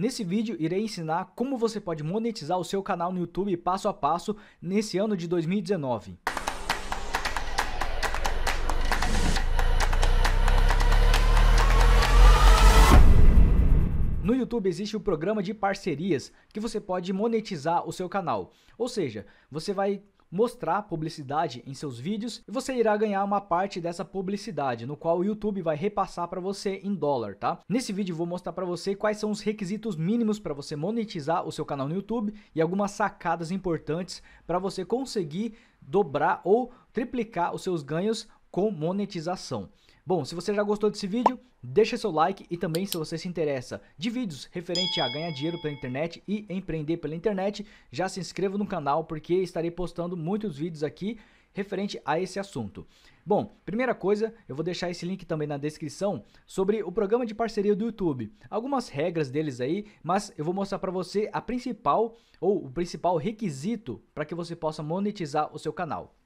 Nesse vídeo irei ensinar como você pode monetizar o seu canal no YouTube passo a passo nesse ano de 2019. No YouTube existe o programa de parcerias que você pode monetizar o seu canal. Ou seja, você vai mostrar publicidade em seus vídeos e você irá ganhar uma parte dessa publicidade, no qual o YouTube vai repassar para você em dólar, tá? Nesse vídeo vou mostrar para você quais são os requisitos mínimos para você monetizar o seu canal no YouTube e algumas sacadas importantes para você conseguir dobrar ou triplicar os seus ganhos com monetização. Bom, se você já gostou desse vídeo, deixa seu like e também se você se interessa de vídeos referente a ganhar dinheiro pela internet e empreender pela internet, já se inscreva no canal porque estarei postando muitos vídeos aqui referente a esse assunto. Bom, primeira coisa, eu vou deixar esse link também na descrição sobre o programa de parceria do YouTube. Algumas regras deles aí, mas eu vou mostrar para você a principal ou o principal requisito para que você possa monetizar o seu canal.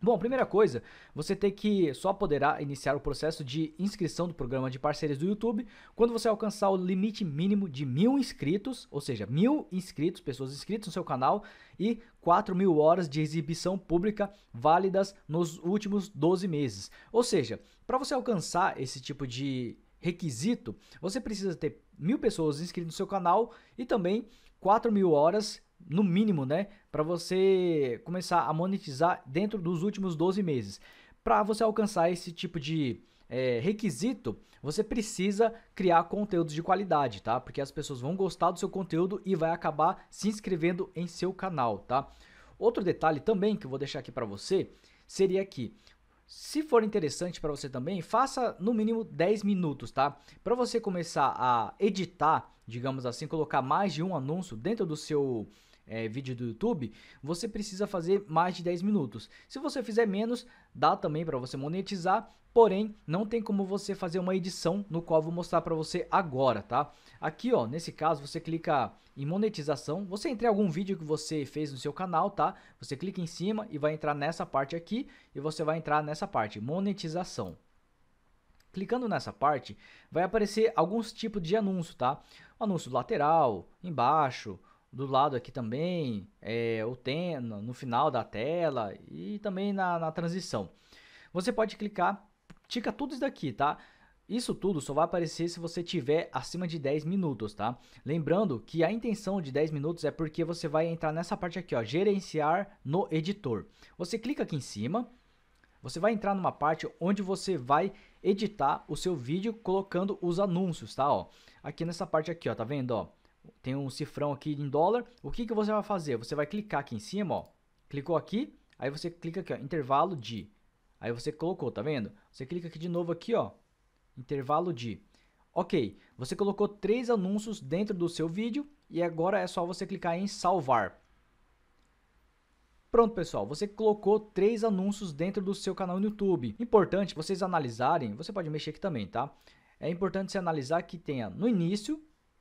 Bom, primeira coisa, você tem que só poderá iniciar o processo de inscrição do programa de parcerias do YouTube quando você alcançar o limite mínimo de mil inscritos, ou seja, mil inscritos, pessoas inscritas no seu canal e 4 mil horas de exibição pública válidas nos últimos 12 meses. Ou seja, para você alcançar esse tipo de requisito, você precisa ter mil pessoas inscritas no seu canal e também 4 mil horas no mínimo, né, para você começar a monetizar dentro dos últimos 12 meses. Para você alcançar esse tipo de é, requisito, você precisa criar conteúdos de qualidade, tá? Porque as pessoas vão gostar do seu conteúdo e vai acabar se inscrevendo em seu canal, tá? Outro detalhe também que eu vou deixar aqui para você seria que se for interessante para você também, faça no mínimo 10 minutos, tá? Para você começar a editar, digamos assim, colocar mais de um anúncio dentro do seu é, vídeo do YouTube, você precisa fazer mais de 10 minutos. Se você fizer menos, dá também para você monetizar, porém não tem como você fazer uma edição no qual eu vou mostrar para você agora, tá? Aqui, ó, nesse caso você clica em monetização, você entra em algum vídeo que você fez no seu canal, tá? Você clica em cima e vai entrar nessa parte aqui e você vai entrar nessa parte, monetização. Clicando nessa parte, vai aparecer alguns tipos de anúncio, tá? O anúncio lateral, embaixo, do lado aqui também, é, eh, o tema no final da tela e também na, na transição. Você pode clicar, tica tudo isso daqui, tá? Isso tudo só vai aparecer se você tiver acima de 10 minutos, tá? Lembrando que a intenção de 10 minutos é porque você vai entrar nessa parte aqui, ó, gerenciar no editor. Você clica aqui em cima, você vai entrar numa parte onde você vai editar o seu vídeo colocando os anúncios, tá? Ó, aqui nessa parte aqui, ó, tá vendo? Ó, tem um cifrão aqui em dólar, o que, que você vai fazer? Você vai clicar aqui em cima, ó, clicou aqui, aí você clica aqui, ó, intervalo de, aí você colocou, tá vendo? Você clica aqui de novo aqui, ó, intervalo de. Ok, você colocou três anúncios dentro do seu vídeo e agora é só você clicar em salvar. Pronto, pessoal, você colocou três anúncios dentro do seu canal no YouTube. Importante vocês analisarem, você pode mexer aqui também, tá? É importante você analisar que tenha no início,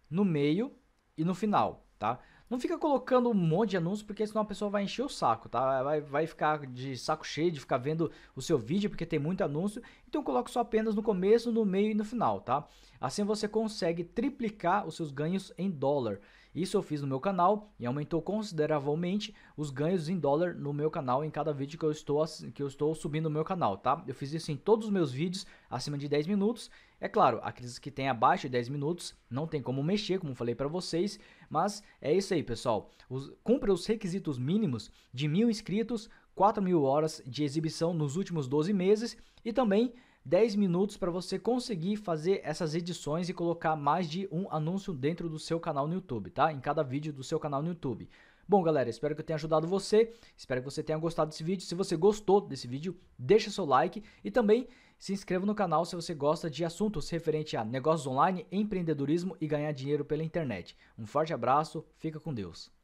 no meio e no final, tá? Não fica colocando um monte de anúncio, porque senão a pessoa vai encher o saco, tá? Vai, vai ficar de saco cheio de ficar vendo o seu vídeo, porque tem muito anúncio. Então coloque só apenas no começo, no meio e no final, tá? Assim você consegue triplicar os seus ganhos em dólar. Isso eu fiz no meu canal e aumentou consideravelmente os ganhos em dólar no meu canal em cada vídeo que eu estou, que eu estou subindo no meu canal, tá? Eu fiz isso em todos os meus vídeos acima de 10 minutos. É claro, aqueles que têm abaixo de 10 minutos não tem como mexer, como falei para vocês, mas é isso aí, pessoal. Os, cumpra os requisitos mínimos de mil inscritos 4 mil horas de exibição nos últimos 12 meses e também 10 minutos para você conseguir fazer essas edições e colocar mais de um anúncio dentro do seu canal no YouTube, tá? Em cada vídeo do seu canal no YouTube. Bom, galera, espero que eu tenha ajudado você, espero que você tenha gostado desse vídeo. Se você gostou desse vídeo, deixa seu like e também se inscreva no canal se você gosta de assuntos referentes a negócios online, empreendedorismo e ganhar dinheiro pela internet. Um forte abraço, fica com Deus.